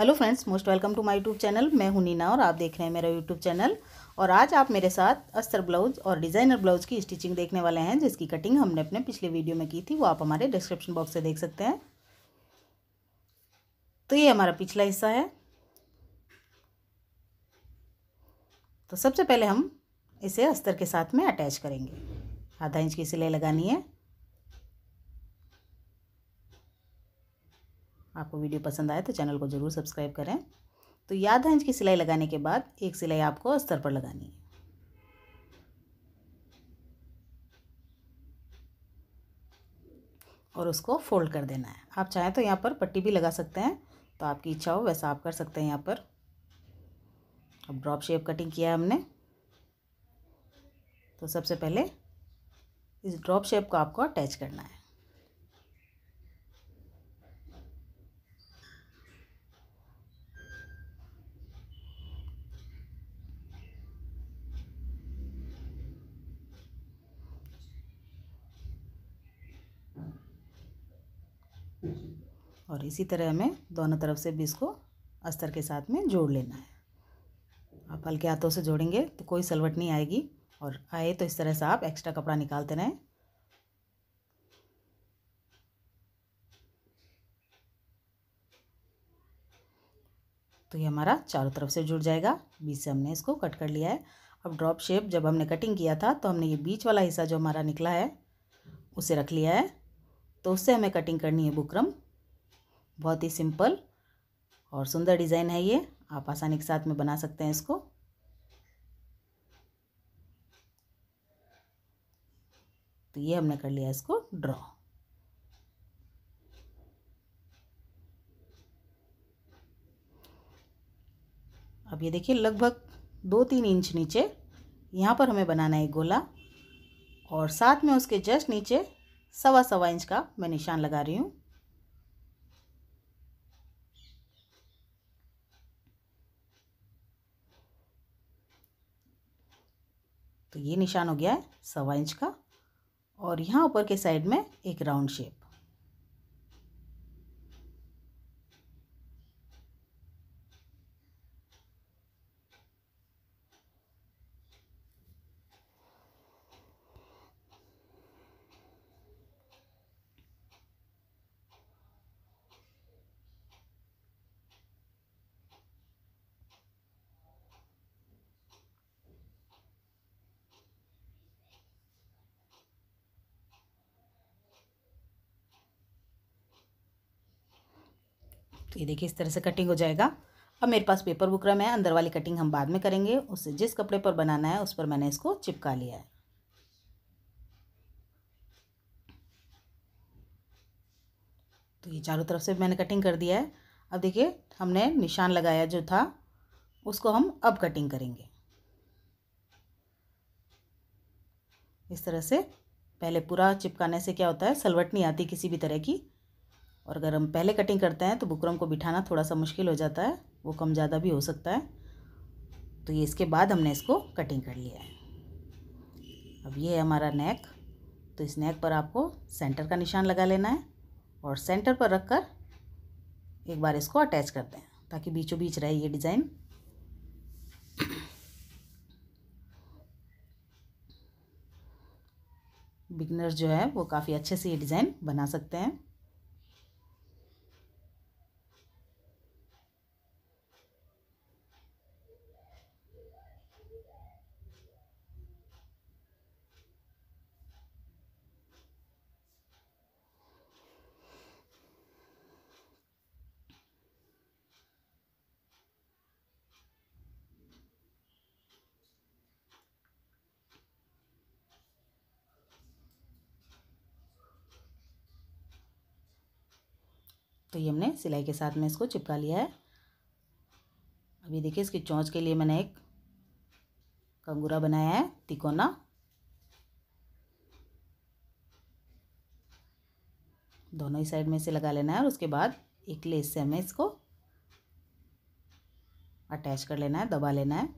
hello friends most welcome to my YouTube channel मैं हूं नीना और आप देख रहे हैं मेरा यूट्यूब चैनल और आज आप मेरे साथ अस्तर ब्लाउज और डिज़ाइनर ब्लाउज की स्टिचिंग देखने वाले हैं जिसकी कटिंग हमने अपने पिछले वीडियो में की थी वो आप हमारे डिस्क्रिप्शन बॉक्स से देख सकते हैं तो ये हमारा पिछला हिस्सा है तो सबसे पहले हम इसे अस्तर के साथ में अटैच करेंगे आधा इंच की सिलाई लगानी है आपको वीडियो पसंद आए तो चैनल को ज़रूर सब्सक्राइब करें तो याद है की सिलाई लगाने के बाद एक सिलाई आपको अस्तर पर लगानी है और उसको फोल्ड कर देना है आप चाहें तो यहाँ पर पट्टी भी लगा सकते हैं तो आपकी इच्छा हो वैसा आप कर सकते हैं यहाँ पर अब ड्रॉप शेप कटिंग किया है हमने तो सबसे पहले इस ड्रॉप शेप को आपको अटैच करना है और इसी तरह हमें दोनों तरफ से भी इसको अस्तर के साथ में जोड़ लेना है आप हल्के हाथों से जोड़ेंगे तो कोई सलवट नहीं आएगी और आए तो इस तरह से आप एक्स्ट्रा कपड़ा निकालते रहें तो ये हमारा चारों तरफ से जुड़ जाएगा बीच से हमने इसको कट कर लिया है अब ड्रॉप शेप जब हमने कटिंग किया था तो हमने ये बीच वाला हिस्सा जो हमारा निकला है उसे रख लिया है तो उससे हमें कटिंग करनी है बुकरम बहुत ही सिंपल और सुंदर डिज़ाइन है ये आप आसानी के साथ में बना सकते हैं इसको तो ये हमने कर लिया इसको ड्रॉ अब ये देखिए लगभग दो तीन इंच नीचे यहाँ पर हमें बनाना है गोला और साथ में उसके जस्ट नीचे सवा सवा इंच का मैं निशान लगा रही हूँ तो ये निशान हो गया है सवा इंच का और यहाँ ऊपर के साइड में एक राउंड शेप ये देखिए इस तरह से कटिंग हो जाएगा अब मेरे पास पेपर बुकरम है अंदर वाली कटिंग हम बाद में करेंगे उससे जिस कपड़े पर बनाना है उस पर मैंने इसको चिपका लिया है तो ये चारों तरफ से मैंने कटिंग कर दिया है अब देखिए हमने निशान लगाया जो था उसको हम अब कटिंग करेंगे इस तरह से पहले पूरा चिपकाने से क्या होता है सलवट नहीं आती किसी भी तरह की और अगर हम पहले कटिंग करते हैं तो बुकरम को बिठाना थोड़ा सा मुश्किल हो जाता है वो कम ज़्यादा भी हो सकता है तो ये इसके बाद हमने इसको कटिंग कर लिया है अब ये है हमारा नेक तो इस नेक पर आपको सेंटर का निशान लगा लेना है और सेंटर पर रख कर एक बार इसको अटैच कर दें ताकि बीचों बीच रहे ये डिज़ाइन बिगनर जो है वो काफ़ी अच्छे से ये डिज़ाइन बना सकते हैं तो ये हमने सिलाई के साथ में इसको चिपका लिया है अभी देखिए इसकी चौंच के लिए मैंने एक कंगूरा बनाया है तिकोना दोनों ही साइड में से लगा लेना है और उसके बाद एक लेस से हमें इसको अटैच कर लेना है दबा लेना है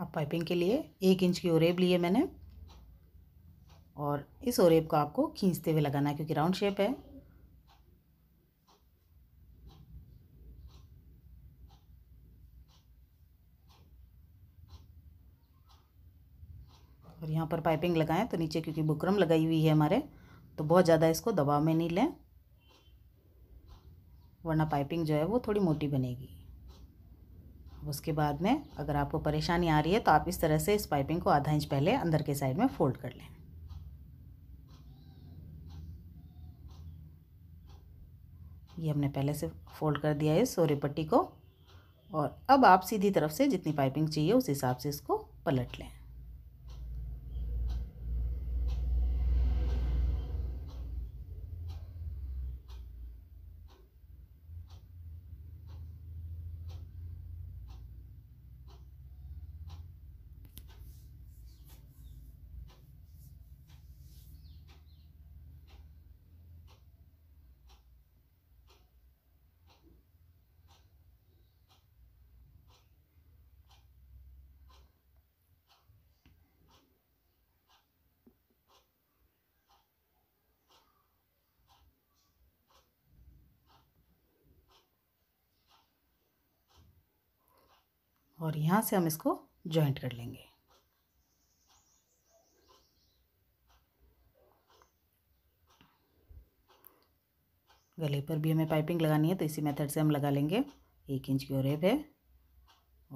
अब पाइपिंग के लिए एक इंच की ओरेब लिए मैंने और इस ओरेब को आपको खींचते हुए लगाना है क्योंकि राउंड शेप है और यहाँ पर पाइपिंग लगाएं तो नीचे क्योंकि बुकरम लगाई हुई है हमारे तो बहुत ज़्यादा इसको दबाव में नहीं लें वरना पाइपिंग जो है वो थोड़ी मोटी बनेगी उसके बाद में अगर आपको परेशानी आ रही है तो आप इस तरह से इस पाइपिंग को आधा इंच पहले अंदर के साइड में फोल्ड कर लें ये हमने पहले से फोल्ड कर दिया है सोरे पट्टी को और अब आप सीधी तरफ से जितनी पाइपिंग चाहिए उस हिसाब से इसको पलट लें और यहाँ से हम इसको जॉइंट कर लेंगे गले पर भी हमें पाइपिंग लगानी है तो इसी मेथड से हम लगा लेंगे एक इंच की ओरेप है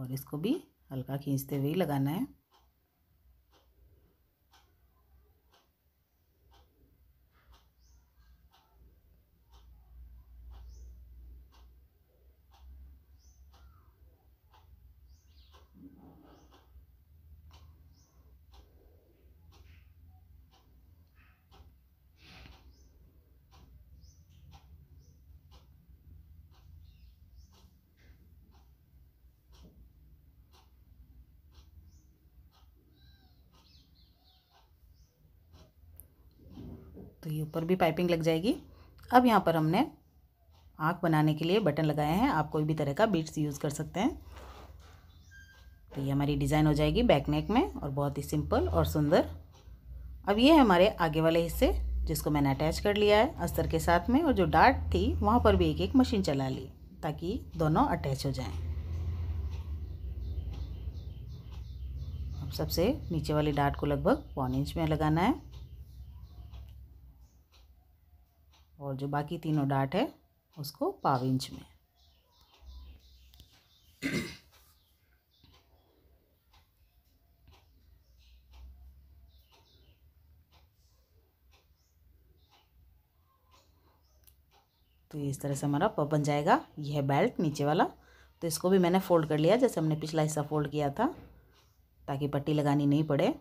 और इसको भी हल्का खींचते हुए ही लगाना है जाएगी ऊपर भी पाइपिंग लग जाएगी अब यहाँ पर हमने आँख बनाने के लिए बटन लगाए हैं आप कोई भी तरह का बीट्स यूज़ कर सकते हैं तो ये हमारी डिज़ाइन हो जाएगी बैक नेक में और बहुत ही सिंपल और सुंदर अब ये है हमारे आगे वाले हिस्से जिसको मैंने अटैच कर लिया है अस्तर के साथ में और जो डार्ट थी वहाँ पर भी एक एक मशीन चला ली ताकि दोनों अटैच हो जाएं अब सबसे नीचे वाले डार्ट को लगभग पौन इंच में लगाना है और जो बाकी तीनों डाट है उसको पाव इंच में तो इस तरह से हमारा बन जाएगा यह बेल्ट नीचे वाला तो इसको भी मैंने फ़ोल्ड कर लिया जैसे हमने पिछला हिस्सा फ़ोल्ड किया था ताकि पट्टी लगानी नहीं पड़े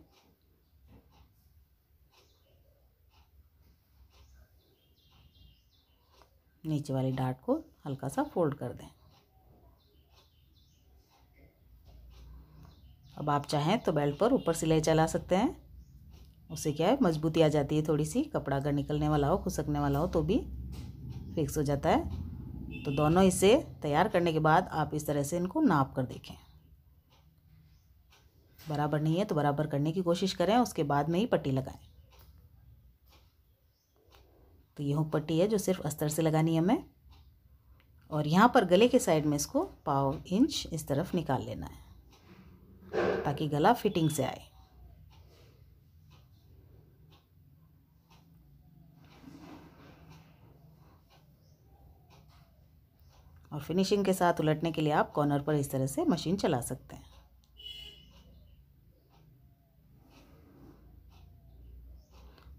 नीचे वाली डाट को हल्का सा फोल्ड कर दें अब आप चाहें तो बेल्ट पर ऊपर सिलाई चला सकते हैं उससे क्या है मजबूती आ जाती है थोड़ी सी कपड़ा अगर निकलने वाला हो खुसकने वाला हो तो भी फिक्स हो जाता है तो दोनों इसे तैयार करने के बाद आप इस तरह से इनको नाप कर देखें बराबर नहीं है तो बराबर करने की कोशिश करें उसके बाद में ही पट्टी लगाएं तो ये हूँ पट्टी है जो सिर्फ अस्तर से लगानी है हमें और यहाँ पर गले के साइड में इसको पाव इंच इस तरफ निकाल लेना है ताकि गला फिटिंग से आए और फिनिशिंग के साथ उलटने के लिए आप कॉर्नर पर इस तरह से मशीन चला सकते हैं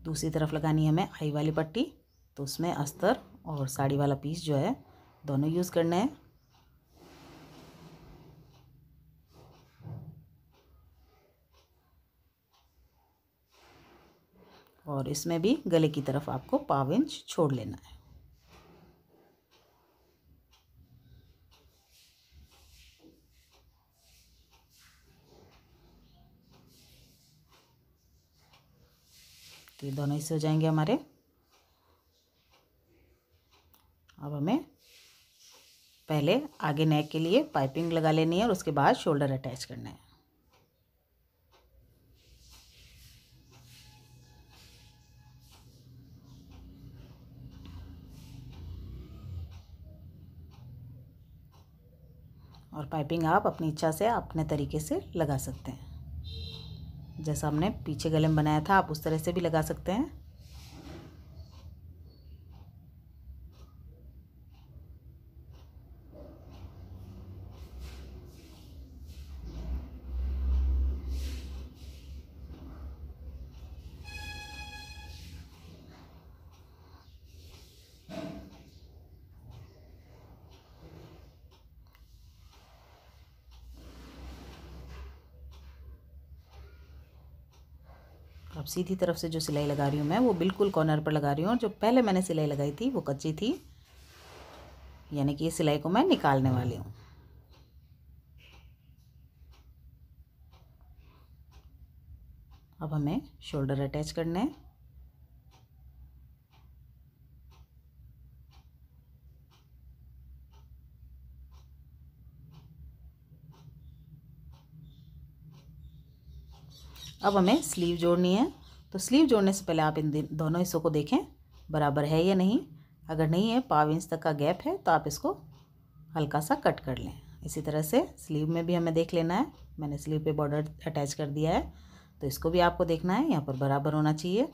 दूसरी तरफ लगानी है हमें आई वाली पट्टी तो उसमें अस्तर और साड़ी वाला पीस जो है दोनों यूज़ करना है और इसमें भी गले की तरफ आपको पाव इंच छोड़ लेना है तो ये दोनों ऐसे हो जाएंगे हमारे अब हमें पहले आगे नेक के लिए पाइपिंग लगा लेनी है और उसके बाद शोल्डर अटैच करना है और पाइपिंग आप अपनी इच्छा से अपने तरीके से लगा सकते हैं जैसा हमने पीछे गले में बनाया था आप उस तरह से भी लगा सकते हैं अब सीधी तरफ से जो सिलाई लगा रही हूँ मैं वो बिल्कुल कॉर्नर पर लगा रही हूँ और जो पहले मैंने सिलाई लगाई थी वो कच्ची थी यानी कि ये सिलाई को मैं निकालने वाली हूँ अब हमें शोल्डर अटैच करने है अब हमें स्लीव जोड़नी है तो स्लीव जोड़ने से पहले आप इन दोनों हिस्सों को देखें बराबर है या नहीं अगर नहीं है पाव इंच तक का गैप है तो आप इसको हल्का सा कट कर लें इसी तरह से स्लीव में भी हमें देख लेना है मैंने स्लीव पे बॉर्डर अटैच कर दिया है तो इसको भी आपको देखना है यहाँ पर बराबर होना चाहिए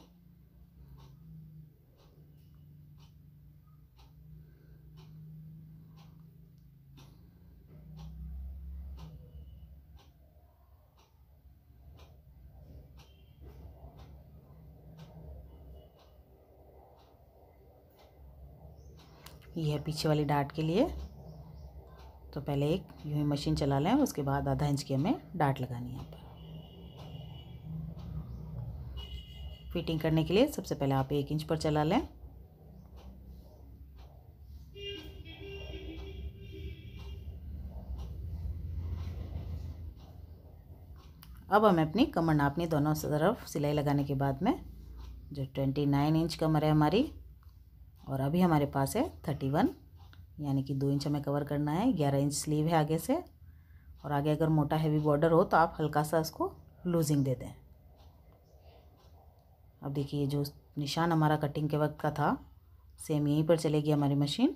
ये है पीछे वाली डाट के लिए तो पहले एक यूँ मशीन चला लें उसके बाद आधा इंच की हमें डाट लगानी है पर फिटिंग करने के लिए सबसे पहले आप एक इंच पर चला लें अब हमें अपनी कमर नापनी दोनों तरफ सिलाई लगाने के बाद में जो ट्वेंटी नाइन इंच कमर है हमारी और अभी हमारे पास है थर्टी वन यानी कि दो इंच हमें कवर करना है ग्यारह इंच स्लीव है आगे से और आगे अगर मोटा हैवी बॉर्डर हो तो आप हल्का सा उसको लूजिंग दे दें अब देखिए जो निशान हमारा कटिंग के वक्त का था सेम यहीं पर चलेगी हमारी मशीन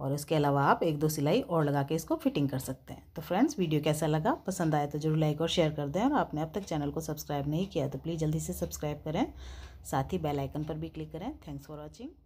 और इसके अलावा आप एक दो सिलाई और लगा के इसको फिटिंग कर सकते हैं तो फ्रेंड्स वीडियो कैसा लगा पसंद आया तो जरूर लाइक और शेयर कर दें और आपने अब तक चैनल को सब्सक्राइब नहीं किया तो प्लीज़ जल्दी से सब्सक्राइब करें साथ ही बेल आइकन पर भी क्लिक करें थैंक्स फॉर वॉचिंग